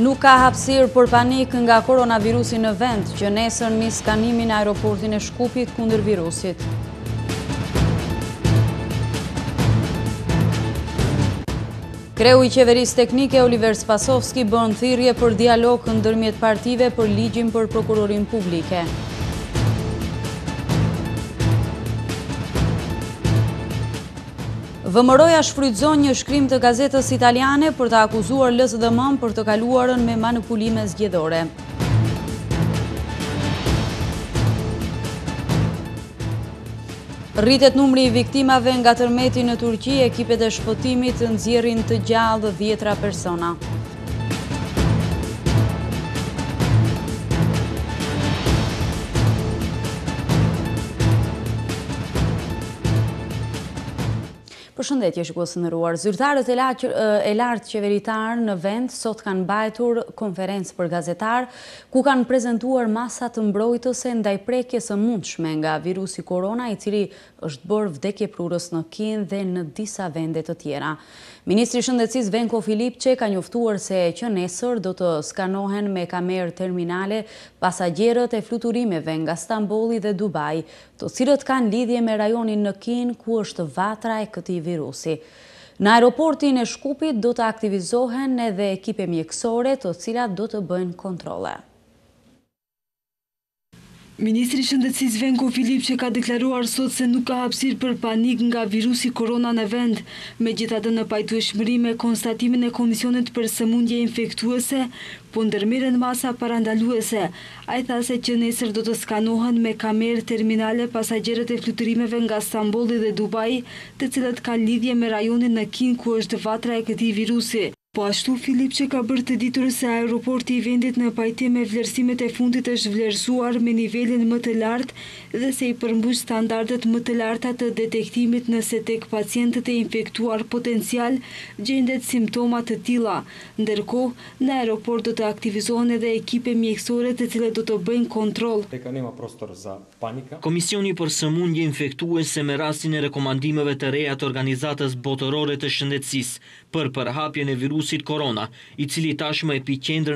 Nuk ka hapsir për panik nga koronavirusi në vend që nesër një skanimin aeroportin e shkupit kundër virusit. Kreu i qeveris teknike Oliver Spasovski bënë thirje për dialog në dërmjet partive për ligjim për prokurorin publike. Vëmëroja shfrydzon një shkrim të gazetës italiane për të akuzuar lësë dhe mëmë për të kaluarën me manipulime zgjedore. Rritet numri i viktimave nga tërmeti në Turqi, ekipet e shpotimit në zjerin të gjallë dhjetra persona. Për shëndetje shikosë nëruar, zyrtarët e lartë qeveritarë në vend sot kanë bajtur konferencë për gazetarë ku kanë prezentuar masat të mbrojtëse ndaj prekjes e mundshme nga virusi korona i cili është bërë vdekje prurës në kinë dhe në disa vendet të tjera. Ministri shëndetsis Venko Filip që ka njoftuar se që nesër do të skanohen me kamerë terminale pasagjerët e fluturimeve nga Stamboli dhe Dubai të cilët kanë lidhje me rajonin në Kin, ku është vatra e këti virusi. Në aeroportin e Shkupit do të aktivizohen edhe ekipe mjekësore të cilat do të bëjnë kontrole. Ministri Shëndecis Venko Filip që ka deklaruar sot se nuk ka hapsir për panik nga virusi korona në vend, me gjithatë në pajtu e shmëri me konstatimin e kondicionit për sëmundje infektuese, po ndërmiren masa parandaluese. A i thase që nesër do të skanohen me kamerë, terminale, pasajgjerët e fluturimeve nga Stamboli dhe Dubai, të cilat ka lidhje me rajonin në kin ku është vatra e këti virusi. Po ashtu Filip që ka bërë të ditur se aeroporti i vendit në pajtim me vlerësimet e fundit është vlerësuar me nivelin më të lartë dhe se i përmbush standardet më të lartat të detektimit nëse tek pacientët e infektuar potencial gjendet simptomat të tila. Ndërko, në aeroport do të aktivizohen edhe ekipe mjekësore të cilët do të bëjnë kontrol. Komisioni për sëmundje një infektuës se me rastin e rekomandimeve të reja të organizatës botërore të shëndetsis për përhapjen e virusit virusit korona, i cili tashme e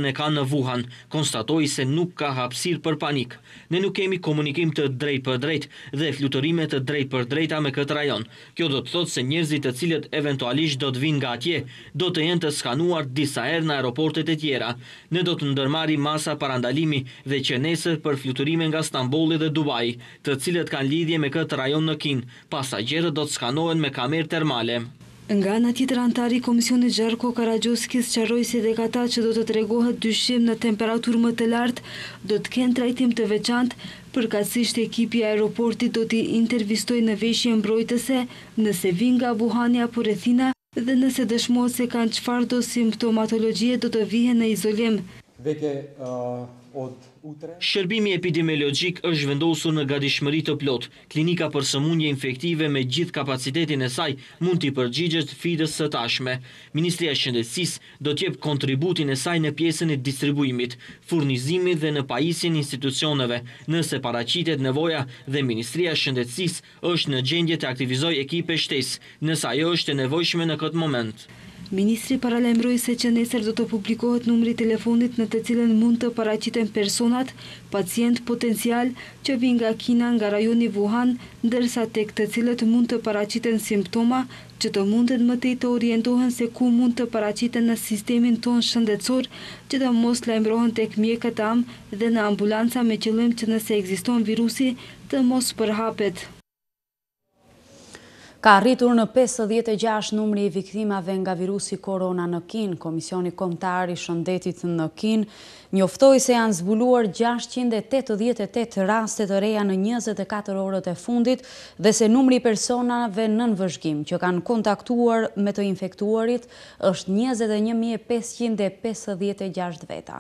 e ka në Wuhan, konstatoi se nuk ka hapsir për panik. Ne nuk kemi komunikim të drejt për drejt dhe fluturimet të drejt për drejta me këtë rajon. Kjo do të thotë se njerëzit të cilët eventualisht do të vinë nga atje, do të jenë të skanuar disa herë në aeroportet e tjera. Ne do të ndërmari masa parandalimi dhe qenese për fluturime nga Stambolli dhe Dubai, të cilët kanë lidhje me këtë rajon në kin, pasajgjerët do të skanohen me kamerë termale. Nga në tjetër antari, Komisioni Gjarko Karajoski së qaroj dhe kata që do të të regohet dyshim në temperatur më të lartë, do të kënë trajtim të veçantë, përka si ekipi aeroportit do t'i intervistoj në veshje mbrojtëse, nëse vinga, Buhania për Ethina dhe nëse dëshmojë se kanë qëfar do simptomatologie do të vihe në izolim. Veke Shërbimi epidemiologjik është vendosur në gatishmëri të plot. Klinika për sëmundje infektive me gjithë kapacitetin e saj mund të përgjigjët fitës së tashme. Ministria e Shëndetësisë do të jap kontributin e saj në pjesën e distribuimit, furnizimit dhe në pajisjen institucioneve. Nëse paraqitet nevoja dhe Ministria e Shëndetësisë është në gjendje të aktivizojë ekipe shtesë, nëse ajo është e nevojshme në këtë moment. Ministri paralemroj se që nesër do të publikohet numri telefonit në të cilën mund të paracitem personat, pacient potencial që vinë nga Kina nga rajoni Wuhan, ndërsa tek të cilët mund të paracitem simptoma që të mundet mëtej të orientohen se ku mund të paracitem në sistemin ton shëndetsor që të mos lajmrohen tek mjekët amë dhe në ambulanca me qëllim që nëse existon virusi të mos përhapet. Ka rritur në 56 numri i viktimave nga virusi korona në Kin. Komisioni Komtar i Shëndetit në Kin njoftoj se janë zbuluar 688 rastet të reja në 24 orët e fundit dhe se numri personave në vëzhgim që kanë kontaktuar me të infektuarit është 21.556 veta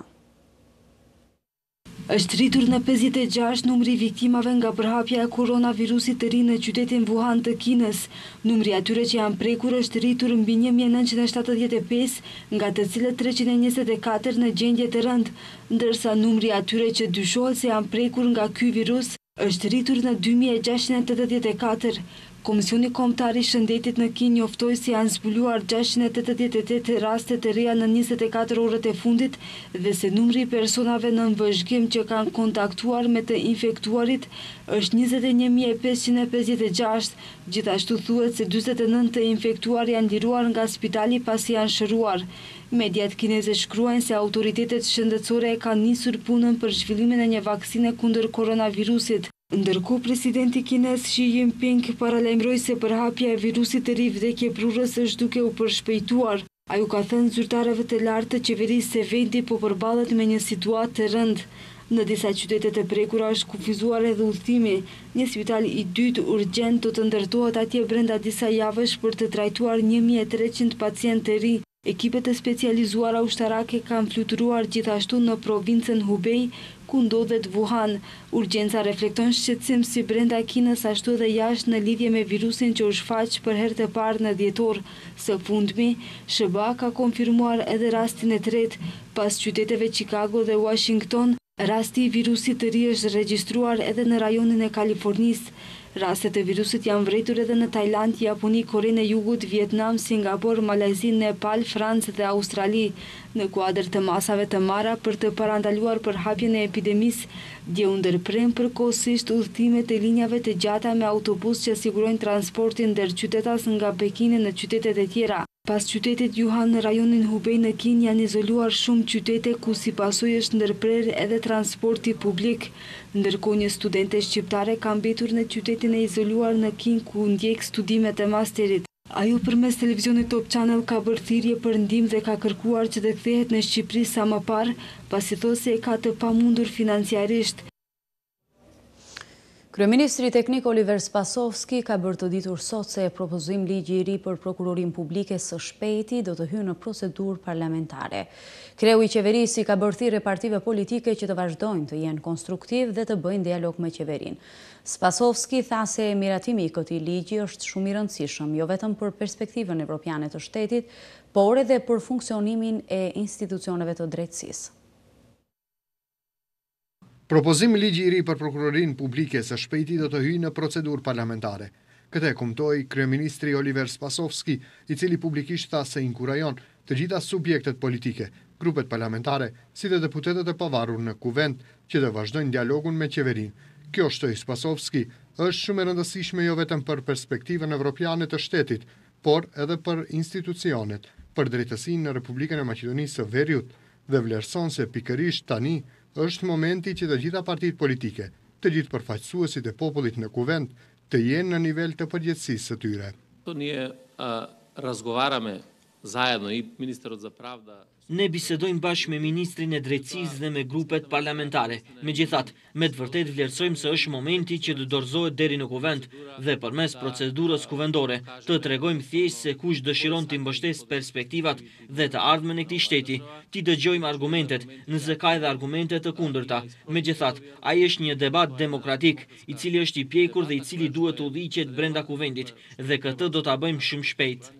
është rritur në 56 numri viktimave nga përhapja e koronavirusit të rinë në qytetin Wuhan të Kines. Numri atyre që janë prekur është rritur në 1975 nga të cilët 324 në gjendje të rënd, ndërsa numri atyre që dyshohet se janë prekur nga ky virus është rritur në 2684. Komisioni Komtari Shëndetit në Kini oftoj si janë zbuluar 688 rastet të reja në 24 orët e fundit dhe se numri i personave në nënvëzhgjim që kanë kontaktuar me të infektuarit është 21.556. Gjithashtu thuet se 29 të infektuar janë diruar nga spitali pas janë shëruar. Mediat kineze shkruajnë se autoritetet shëndetësore e kanë njësur punën për zhvillimin e një vakcine kunder koronavirusit. Ndërku presidenti Kines, Xi Jinping, para se përhapja e virusit të rivë dhe kje prurës është duke u përshpejtuar. A ju ka thënë zyrtarëve të lartë të qeveri se vendi po përbalet me një situatë të rëndë. Në disa qytetet e prekura është kufizuar edhe ullëtimi. Një spital i dytë urgent do të ndërtuat atje brenda disa javësh për të trajtuar 1.300 pacient të ri. Ekipet e specializuara ushtarake kanë fluturuar gjithashtu në provincën Hubej, ku ndodhet Wuhan. Urgenca reflekton shqetsim si brenda kinës ashtu dhe jashtë në lidhje me virusin që është faqë për herë të parë në djetor. Së fundmi, Shëba ka konfirmuar edhe rastin e tret pas qyteteve Chicago dhe Washington, rasti virusit të ri është registruar edhe në rajonin e Kalifornisë. Rastet e virusit janë vrejtur edhe në Tajland, Japoni, Korene, Jugut, Vietnam, Singapur, Malezi, Nepal, Francë dhe Australi. Në kuadrë të masave të mara për të parandaluar për hapjën e epidemis, dje underprem për kosisht të linjave të gjata me autobus që sigurojnë transportin dhe qytetas nga Pekinë në qytetet e tjera. Pas qytetit Juhan në rajonin Hubej në Kin janë izoluar shumë qytete ku si pasoj është ndërprer edhe transporti publik. Ndërko një studente shqiptare kam betur në qytetin e izoluar në Kin ku ndjek studimet e masterit. Ajo përmes televizionit Top Channel ka bërthirje për ndim dhe ka kërkuar që dhe kthehet në Shqipëri sa më par, pas i thosë e ka të pamundur financiarisht. Kryeministri Teknik Oliver Spasovski ka bërë të ditur sot se propozim ligji i ri për prokurorin publike së shpejti do të hynë në procedur parlamentare. Kreu i qeverisi ka bërë thirë e partive politike që të vazhdojnë të jenë konstruktiv dhe të bëjnë dialog me qeverin. Spasovski tha se miratimi i këti ligji është shumë i rëndësishëm, jo vetëm për perspektivën e të shtetit, por edhe për funksionimin e institucioneve të drejtsisë. Propozimi ligji i ri për prokurorin publike së shpejti do të hyjë në procedurë parlamentare. Këte kumtoj Kryeministri Oliver Spasovski, i cili publikisht ta se inkurajon të gjitha subjektet politike, grupet parlamentare, si dhe deputetet e pavarur në kuvend që dhe vazhdojnë dialogun me qeverin. Kjo shtoj Spasovski është shumë e rëndësishme jo vetëm për perspektive në Evropianet të shtetit, por edhe për institucionet, për drejtësin në Republikën e Macedonisë së Veriut dhe vlerëson se pikërish tani është momenti që të gjitha partit politike, të gjithë përfaqësuesit e popullit në kuvend, të jenë në nivel të përgjithsisë së tyre. Të një razgovarame zajedno i Ministerot za Pravda ne bisedojmë bashkë me Ministrin e Drecis dhe me grupet parlamentare. Me gjithat, me të vërtet vlerësojmë se është momenti që të dorzohet deri në kuvend dhe përmes procedurës kuvendore të tregojmë thjesht se kush dëshiron të mbështes perspektivat dhe të ardhme në këti shteti, ti dëgjojmë argumentet në ka edhe argumentet të kundërta. Me gjithat, a është një debat demokratik i cili është i pjekur dhe i cili duhet u dhiqet brenda kuvendit dhe këtë do të bëjmë shumë shpejtë.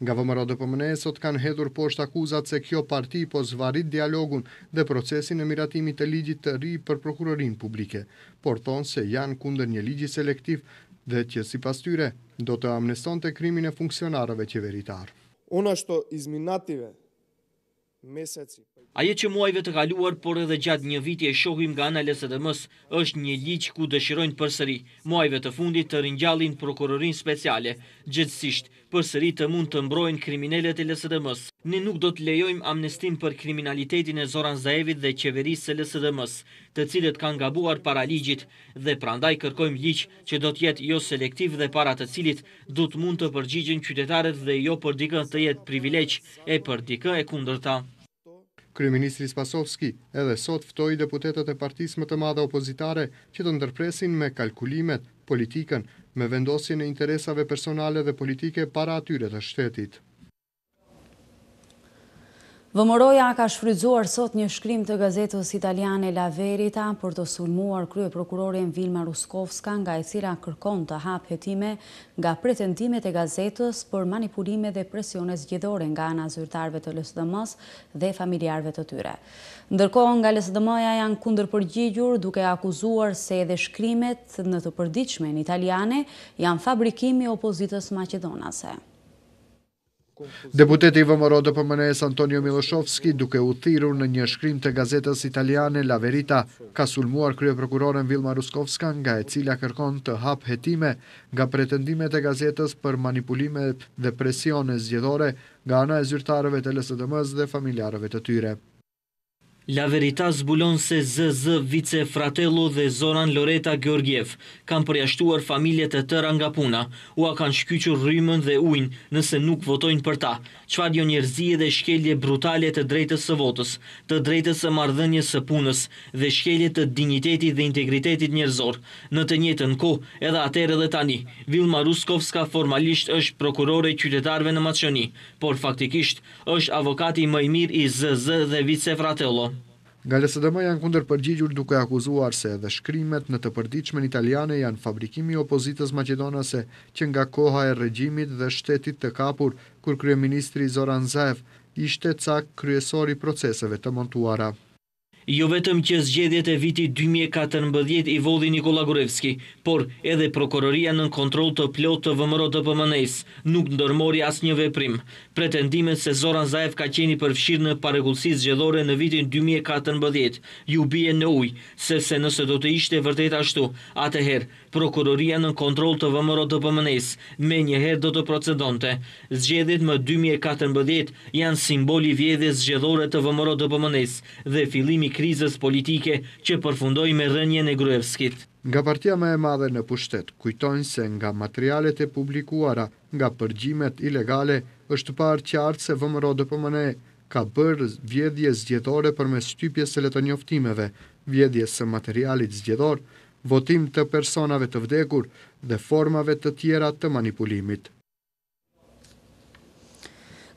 Nga vëmëra dhe pëmëne, sot kanë hedhur posht akuzat se kjo parti po zvarit dialogun dhe procesin e miratimit të ligjit të ri për prokurorin publike, por thonë se janë kunder një ligji selektiv dhe që si pas tyre do të amneston të krimin e funksionarëve qeveritar. Ona shto izminative meseci. Aje që muajve të kaluar, por edhe gjatë një viti e shohim nga analeset dhe mësë, është një liqë ku dëshirojnë përsëri, muajve të fundit të rinjallin prokurorin speciale, gjithësisht përsëri të mund të mbrojnë kriminellet e lësë dhe mësë. Në nuk do të lejojmë amnestim për kriminalitetin e Zoran Zaevit dhe qeverisë e lësë dhe të cilët kanë gabuar para ligjit dhe prandaj kërkojmë liqë që do të jetë jo selektiv dhe para të cilit du të mund të përgjigjen qytetarët dhe jo për dikën të jetë privileq e për dikën e kundërta. Kryeministri Spasovski edhe sot ftoi deputetët e partisë më të madhe opozitare që të ndërpresin me kalkulimet, politikën, me vendosjen e interesave personale dhe politike para atyre të shtetit. Vëmëroja ka shfrydzuar sot një shkrim të gazetës italiane La Verita për të sulmuar krye prokurorin Vilma Ruskovska nga e cila kërkon të hapë jetime nga pretendimet e gazetës për manipulime dhe presiones gjithore nga nga zyrtarve të lësë dëmës dhe familjarve të tyre. Ndërko nga lësë dëmëja janë kunder përgjigjur duke akuzuar se edhe shkrimet në të përdiqme italiane janë fabrikimi opozitës Macedonase. Deputeti i vëmëro dhe përmënes Antonio Miloshovski, duke u thiru në një shkrim të gazetës italiane La Verita, ka sulmuar krye prokuroren Vilma Ruskovska nga e cila kërkon të hap hetime nga pretendimet e gazetës për manipulimet dhe presione zgjedhore nga ana e zyrtarëve të lësëtëmës dhe familjarëve të tyre. La Verita zbulon se ZZ Vice Fratello dhe Zoran Loreta Gjorgjev kanë përjashtuar familjet e tëra nga puna, u a kanë shkyqur rrymën dhe ujnë nëse nuk votojnë për ta, qfar një jo njerëzije dhe shkelje brutale të drejtës së votës, të drejtës së mardhënjës së punës dhe shkelje të dignitetit dhe integritetit njerëzor. Në të njëtë në ko, edhe atere dhe tani, Vilma Ruskovska formalisht është prokurore qytetarve në Macioni, por faktikisht është avokati i mirë i ZZ dhe Vice Fratello. Nga LSDM janë kunder përgjigjur duke akuzuar se edhe shkrimet në të përdiqmen italiane janë fabrikimi opozitës Macedonase që nga koha e regjimit dhe shtetit të kapur kur kryeministri Zoran Zaev ishte cak kryesori proceseve të montuara. Jo vetëm që zgjedhjet e viti 2014 i vodhi Nikola Gurevski, por edhe prokuroria në kontrol të plot të vëmëro të pëmënejs, nuk ndërmori as një veprim. Pretendimet se Zoran Zaev ka qeni përfshirë në paregullësi zgjedhore në vitin 2014, ju bie në uj, sepse nëse do të ishte vërtet ashtu, atëherë prokuroria në kontrol të vëmëro të pëmënes, me njëher do të procedonte. Zgjedit më 2014 janë simboli vjedhe zgjedhore të vëmëro të pëmënes dhe filimi krizës politike që përfundoj me rënjën e Gruevskit. Nga partia me e madhe në pushtet, kujtojnë se nga materialet e publikuara, nga përgjimet ilegale, është parë qartë se vëmëro të pëmëne ka bërë vjedhje zgjedhore për me shtypje se letë njoftimeve, vjedhje se materialit zgjedhore, votim të personave të vdekur dhe formave të tjera të manipulimit.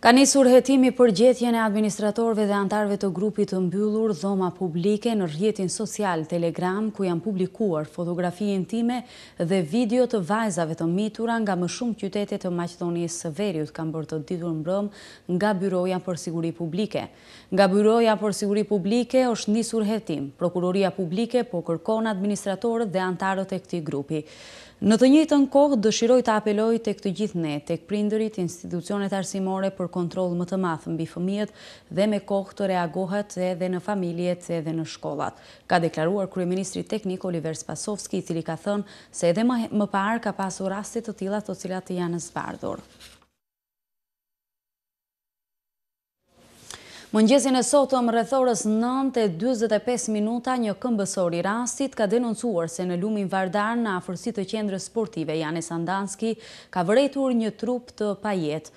Ka një surhetimi për gjetjene administratorve dhe antarve të grupit të mbyllur dhoma publike në rjetin social Telegram, ku janë publikuar fotografi intime dhe video të vajzave të mitura nga më shumë qytetet të Maqedonisë së Veriut, kam bërë të ditur mbrëm nga byroja për siguri publike. Nga byroja për siguri publike është një surhetim. Prokuroria publike po kërkon administratorët dhe antarët e këti grupi. Në të njëjtën kohë dëshiroj të apeloj tek të gjithë ne, tek prindërit, institucionet arsimore për kontroll më të madh mbi fëmijët dhe me kohë të reagohet edhe në familjet edhe në shkollat. Ka deklaruar kryeministri teknik Oliver Spasovski, i cili ka thënë se edhe më parë ka pasur raste të tilla të cilat janë zbardhur. Mëngjesin e sotëm rrethorës 9.25 minuta një këmbësori rastit ka denoncuar se në lumin vardar në afërsit të qendrës sportive Jane Sandanski ka vëretur një trup të pajet.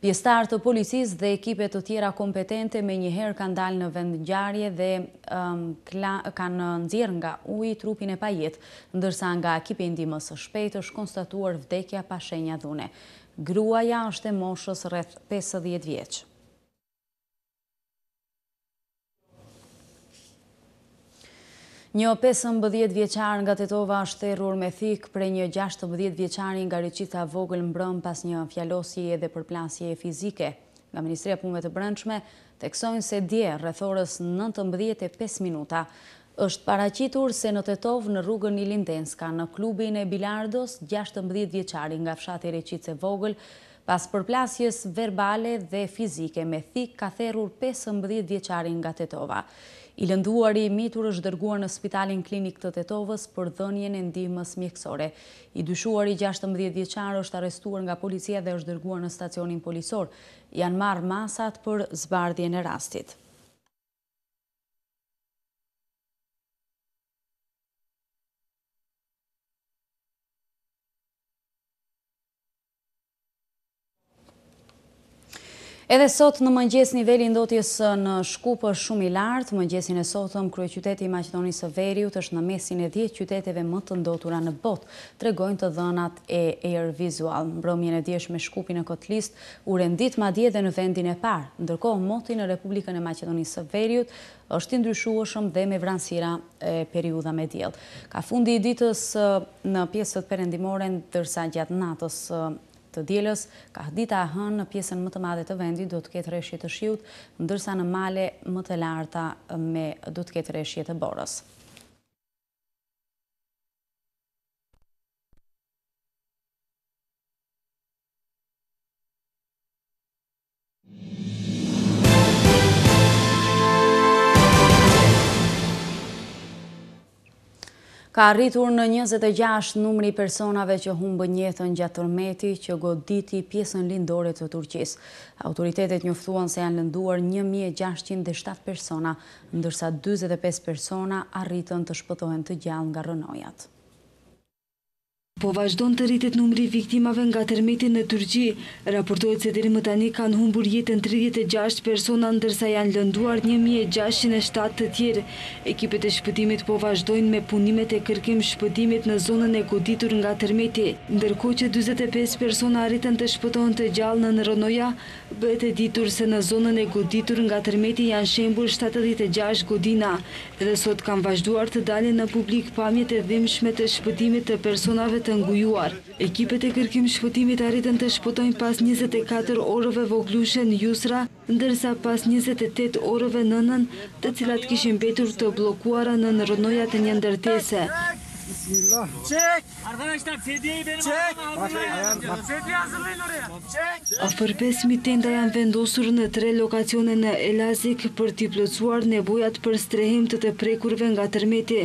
Pjestar të policis dhe ekipet të tjera kompetente me njëherë kanë dalë në vendëgjarje dhe um, kanë nëzirë nga uj trupin e pajet, ndërsa nga ekipi ndimës shpejt është konstatuar vdekja pashenja dhune. Gruaja është e moshës rreth 50 vjeqë. Një pesë mbëdhjet vjeqar nga Tetova është terur me thikë pre një gjashtë mbëdhjet vjeqari nga rëqitha vogël mbrëm pas një fjalosi edhe përplasje e fizike. Nga Ministria Pumve të Brëndshme teksojnë se dje rëthores në mbëdhjet e minuta është paracitur se në Tetov në rrugën i Lindenska në klubin e Bilardos gjashtë mbëdhjet vjeqari nga fshati rëqitës e vogël pas përplasjes verbale dhe fizike me thikë ka terur pesë mbëdhjet vjeqari nga Tetova. I lënduari mitur është dërguar në spitalin klinik të tetovës për dhënjën e ndihmës mjekësore. I dyshuari 16 vjeqarë është arestuar nga policia dhe është dërguar në stacionin polisor. Janë marë masat për zbardhjen e rastit. Edhe sot në mëngjes nivelli ndotjes në shkupë është shumë i lartë, mëngjesin e sotëm, krye qyteti i Macedonisë Veriut është në mesin e 10 qyteteve më të ndotura në botë, të regojnë të dhënat e Air Visual. Mbrëmjën e djesh me shkupin e këtë list u rendit ma dje dhe në vendin e parë, ndërkohë moti në Republikën e Macedonisë Veriut është indryshuashëm dhe me vransira e periuda me djelë. Ka fundi i ditës në pjesët përendimore, ndërsa gjatë natës të djelës, ka dita e hënë në pjesën më të madhe të vendi, do të ketë reshjet të shiut, ndërsa në male më të larta me do të ketë reshjet të borës. ka rritur në 26 numri personave që humbë njëthën gjatë tërmeti që goditi pjesën lindore të Turqis. Autoritetet njëftuan se janë lënduar 1607 persona, ndërsa 25 persona arritën të shpëtohen të gjallë nga rënojat po vazhdojnë të rritit numri viktimave nga tërmeti në Turgji. raportohet se të më tani kanë humbur jetën 36 persona, ndërsa janë lënduar 1.607 të tjerë. Ekipet e shpëtimit po vazhdojnë me punimet e kërkim shpëtimit në zonën e goditur nga termiti. Ndërko që 25 persona rritën të shpëton të gjallë në Nëronoja, Bëhet e ditur se në zonën e goditur nga tërmeti janë shembur 76 godina dhe sot kam vazhduar të dalje në publik pamjet e dhimshme të shpëtimit të personave të ngujuar. Ekipet e kërkim shpëtimit arritën të shpëtojnë pas 24 orëve voglushe në Jusra, ndërsa pas 28 orëve nënën të cilat kishin betur të blokuara në nërënojat e një ndërtese. Bismillah. Çek. Arkadaşlar sediyeyi benim almam. Çek. hazırlayın oraya. Çek. Afërbesmi tenda janë vendosur në tre lokacione në Elazik për t'i plotësuar nevojat për strehim të të prekurve nga tërmeti.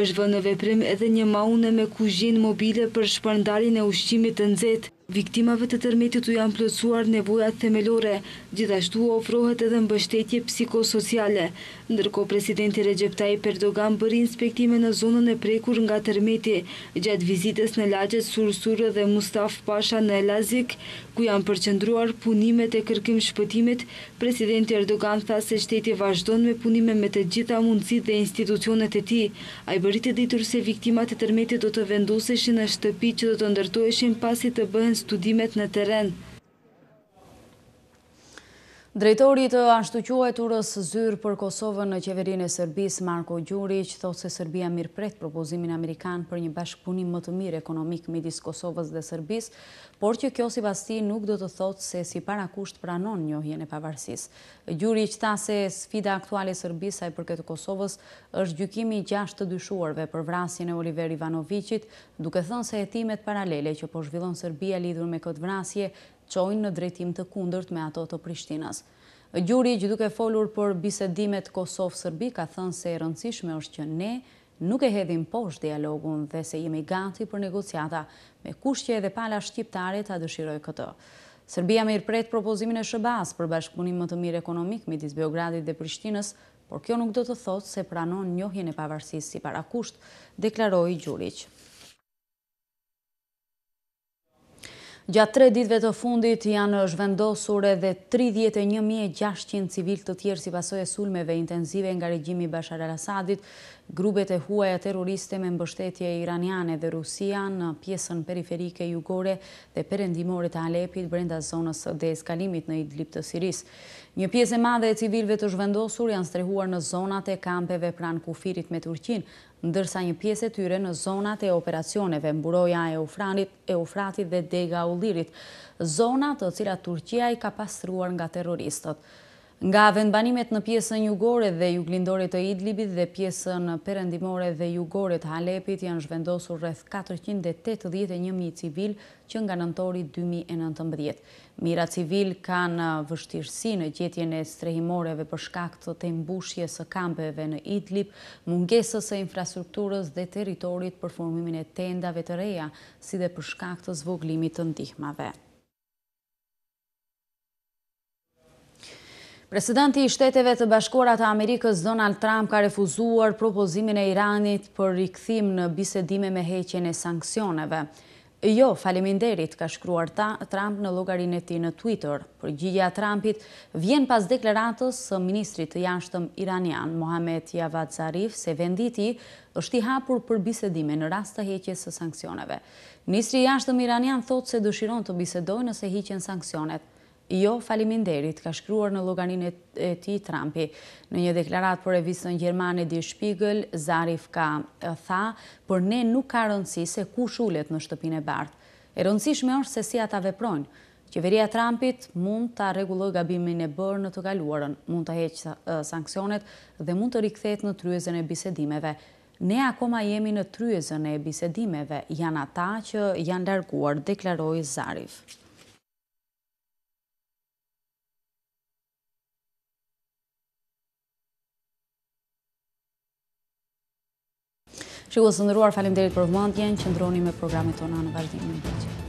Është vënë në veprim edhe një maunë me kuzhinë mobile për shpërndarjen e ushqimit të nxehtë. Viktimave të tërmetit u janë plësuar nevojat themelore, gjithashtu ofrohet edhe mbështetje psikosociale. Ndërko, presidenti Recep Tayyip Erdogan bëri inspektime në zonën e prekur nga tërmeti, gjatë vizites në lagjet Sursurë dhe Mustaf Pasha në Elazik, ku janë përqëndruar punimet e kërkim shpëtimit, presidenti Erdogan tha se shteti vazhdon me punime me të gjitha mundësit dhe institucionet e ti. A i bërit e ditur se viktimat e tërmetit do të vendoseshin në shtëpi që do të ndërtoeshin pasi të bëhen studimet në teren Drejtori të ashtuqua e turës zyrë për Kosovën në qeverin e Sërbis, Marko Gjuri, që thotë se Serbia mirë propozimin Amerikan për një bashkëpunim më të mirë ekonomik midis Kosovës dhe Sërbis, por që kjo si basti nuk do të thotë se si para kusht pranon njohjen e pavarsis. Gjuri që ta se sfida aktuali Sërbis saj për këtë Kosovës është gjykimi i gjasht të dyshuarve për vrasjen e Oliver Ivanovicit, duke thënë se jetimet paralele që po zhvillon Serbia lidhur me këtë vrasje qojnë në drejtim të kundërt me ato të Prishtinas. Gjuri, gjithu ke folur për bisedimet Kosovë-Sërbi, ka thënë se e rëndësishme është që ne nuk e hedhim poshtë dialogun dhe se jemi gati për negociata me kushtje dhe pala shqiptare të adëshiroj këtë. Sërbia me irpret propozimin e shëbas për bashkëpunim më të mirë ekonomik midis Beogradit dhe Prishtinës, por kjo nuk do të thotë se pranon njohjen e pavarësis si para kusht, deklaroi Gjuriqë. Gjatë tre ditve të fundit janë zhvendosur edhe 31.600 civil të tjerë si pasoj e sulmeve intenzive nga regjimi Bashar al-Assadit, grubet e huaja terroriste me mbështetje iraniane dhe Rusia në piesën periferike jugore dhe perendimore të Alepit brenda zonës dhe eskalimit në Idlib të Siris. Një piesë e madhe e civilve të zhvendosur janë strehuar në zonate kampeve pran kufirit me Turqin, ndërsa një pjesë e tyre në zonat e operacioneve, mburoja e ufranit, ufratit dhe dega u lirit, zonat të cilat Turqia i ka pastruar nga terroristot. Nga vendbanimet në pjesën jugore dhe juglindore të Idlibit dhe pjesën përëndimore dhe jugore të Halepit janë zhvendosur rreth 481.000 civil që nga nëntori 2019. Mira civil kanë vështirësi në gjetjene strehimoreve për shkak të të së kampeve në Idlib, mungesës e infrastrukturës dhe teritorit për formimin e tendave të reja, si dhe për shkak të zvoglimit të ndihmave. Presidenti i shteteve të bashkorat e Amerikës Donald Trump ka refuzuar propozimin e Iranit për rikëthim në bisedime me heqen e sankcioneve. Jo, faliminderit ka shkruar ta Trump në logarin e ti në Twitter. Përgjigja Trumpit vjen pas deklaratës së ministrit të jashtëm iranian, Mohamed Javad Zarif, se venditi është i hapur për bisedime në rast të heqes së sankcioneve. Ministri jashtëm iranian thot se dëshiron të bisedoj nëse heqen sankcionet jo faliminderit, ka shkruar në loganin e ti Trumpi. Në një deklarat për revisën Gjermane di Shpigël, Zarif ka tha, për ne nuk ka rëndësi se ku shullet në shtëpin e bardë. E rëndësishme është se si ata veprojnë. Qeveria Trumpit mund të regulloj gabimin e bërë në të galuarën, mund të heqë sankcionet dhe mund të rikthet në tryezën e bisedimeve. Ne akoma jemi në tryezën e bisedimeve, janë ata që janë darguar, deklaroj Zarif. Shqipu të sëndëruar, faleminderit derit për vëmendjen, që ndroni me programin tona në vazhdim.